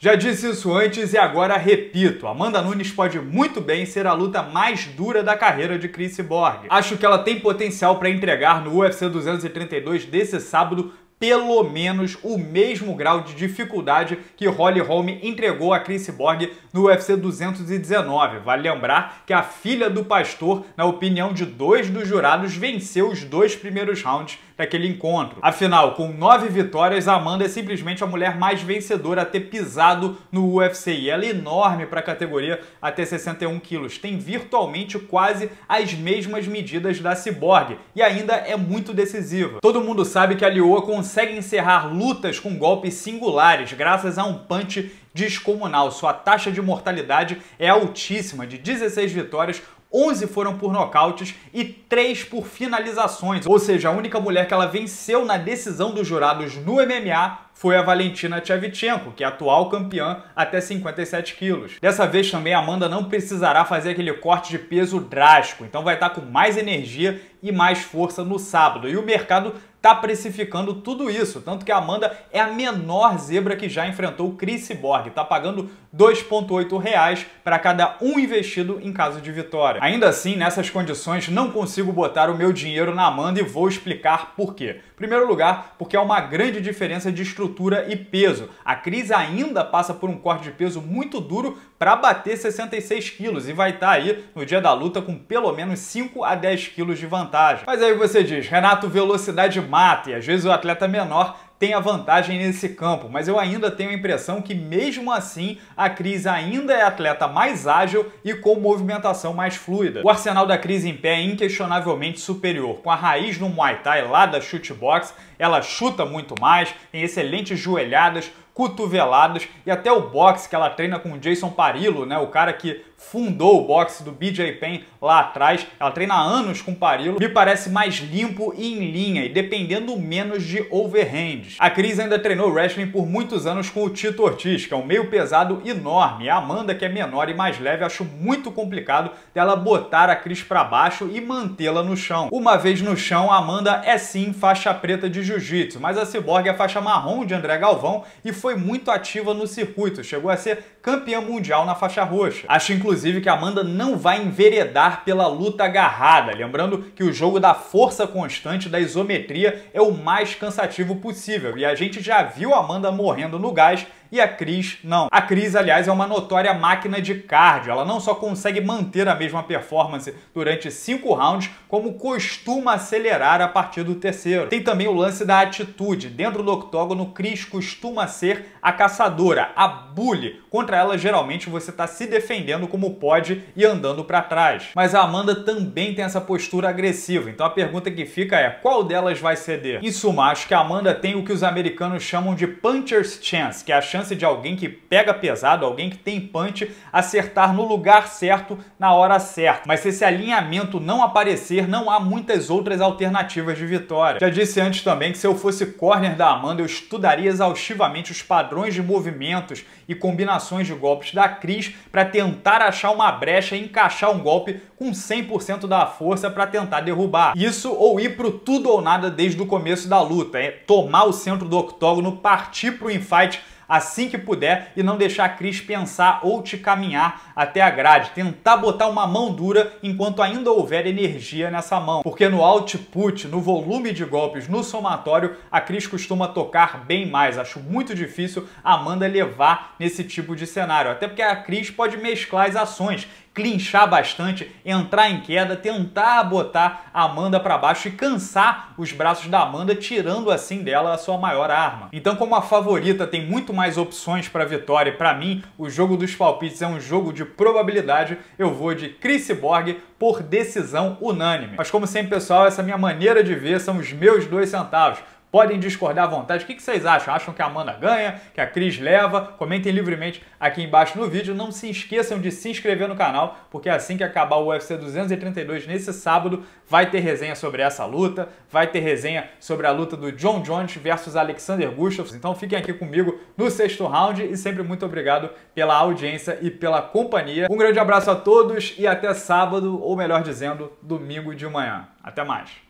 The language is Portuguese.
Já disse isso antes e agora repito: Amanda Nunes pode muito bem ser a luta mais dura da carreira de Chris Borg. Acho que ela tem potencial para entregar no UFC 232 desse sábado pelo menos o mesmo grau de dificuldade que Holly Holm entregou a Chris Borg no UFC 219. Vale lembrar que a filha do pastor, na opinião de dois dos jurados, venceu os dois primeiros rounds daquele encontro. Afinal, com nove vitórias, Amanda é simplesmente a mulher mais vencedora a ter pisado no UFC e ela é enorme para a categoria até 61 quilos. Tem virtualmente quase as mesmas medidas da Cyborg e ainda é muito decisiva. Todo mundo sabe que a Lioa consegue encerrar lutas com golpes singulares, graças a um punch descomunal. Sua taxa de mortalidade é altíssima, de 16 vitórias, 11 foram por nocautes e 3 por finalizações. Ou seja, a única mulher que ela venceu na decisão dos jurados no MMA foi a Valentina Tchevchenko, que é atual campeã até 57 quilos. Dessa vez também a Amanda não precisará fazer aquele corte de peso drástico, então vai estar com mais energia e mais força no sábado. E o mercado tá precificando tudo isso, tanto que a Amanda é a menor zebra que já enfrentou Chris Borg, tá pagando 2.8 reais para cada um investido em caso de vitória. Ainda assim, nessas condições, não consigo botar o meu dinheiro na Amanda e vou explicar por quê. Primeiro lugar, porque há uma grande diferença de estrutura estrutura e peso. A Cris ainda passa por um corte de peso muito duro para bater 66 quilos e vai estar tá aí no dia da luta com pelo menos 5 a 10 quilos de vantagem. Mas aí você diz, Renato, velocidade mata e às vezes o atleta menor tem a vantagem nesse campo, mas eu ainda tenho a impressão que, mesmo assim, a Cris ainda é atleta mais ágil e com movimentação mais fluida. O arsenal da Cris em pé é inquestionavelmente superior. Com a raiz no Muay Thai lá da chute box, ela chuta muito mais, tem excelentes joelhadas, cotoveladas e até o boxe que ela treina com o Jason Parillo, né, o cara que fundou o boxe do BJ Penn lá atrás. Ela treina há anos com Parilo. Me parece mais limpo e em linha e dependendo menos de overhands. A Cris ainda treinou wrestling por muitos anos com o Tito Ortiz, que é um meio pesado enorme. A Amanda, que é menor e mais leve, acho muito complicado dela botar a Cris para baixo e mantê-la no chão. Uma vez no chão, a Amanda é sim faixa preta de jiu-jitsu, mas a Cyborg é faixa marrom de André Galvão e foi muito ativa no circuito. Chegou a ser campeã mundial na faixa roxa. Acho assim inclusive inclusive, que a Amanda não vai enveredar pela luta agarrada. Lembrando que o jogo da força constante da isometria é o mais cansativo possível. E a gente já viu a Amanda morrendo no gás e a Cris não. A Cris, aliás, é uma notória máquina de cardio. Ela não só consegue manter a mesma performance durante cinco rounds, como costuma acelerar a partir do terceiro. Tem também o lance da atitude. Dentro do octógono, Cris costuma ser a caçadora, a bully. Contra ela, geralmente, você está se defendendo com como pode e andando para trás. Mas a Amanda também tem essa postura agressiva, então a pergunta que fica é qual delas vai ceder? Em suma, acho que a Amanda tem o que os americanos chamam de puncher's chance, que é a chance de alguém que pega pesado, alguém que tem punch, acertar no lugar certo na hora certa. Mas se esse alinhamento não aparecer, não há muitas outras alternativas de vitória. Já disse antes também que se eu fosse corner da Amanda, eu estudaria exaustivamente os padrões de movimentos e combinações de golpes da Cris para tentar achar uma brecha e encaixar um golpe com 100% da força para tentar derrubar. Isso ou ir pro tudo ou nada desde o começo da luta, é tomar o centro do octógono, partir pro infight assim que puder e não deixar a Cris pensar ou te caminhar até a grade. Tentar botar uma mão dura enquanto ainda houver energia nessa mão, porque no output, no volume de golpes, no somatório, a Cris costuma tocar bem mais. Acho muito difícil a Amanda levar nesse tipo de cenário, até porque a Cris pode mesclar as ações clinchar bastante, entrar em queda, tentar botar a Amanda para baixo e cansar os braços da Amanda, tirando assim dela a sua maior arma. Então, como a favorita tem muito mais opções para vitória, para mim, o jogo dos palpites é um jogo de probabilidade. Eu vou de Chris Borg por decisão unânime. Mas como sempre, pessoal, essa é minha maneira de ver são os meus dois centavos. Podem discordar à vontade. O que vocês acham? Acham que a Amanda ganha? Que a Cris leva? Comentem livremente aqui embaixo no vídeo. Não se esqueçam de se inscrever no canal, porque assim que acabar o UFC 232 nesse sábado, vai ter resenha sobre essa luta, vai ter resenha sobre a luta do John Jones versus Alexander Gustafsson. Então fiquem aqui comigo no sexto round e sempre muito obrigado pela audiência e pela companhia. Um grande abraço a todos e até sábado, ou melhor dizendo, domingo de manhã. Até mais!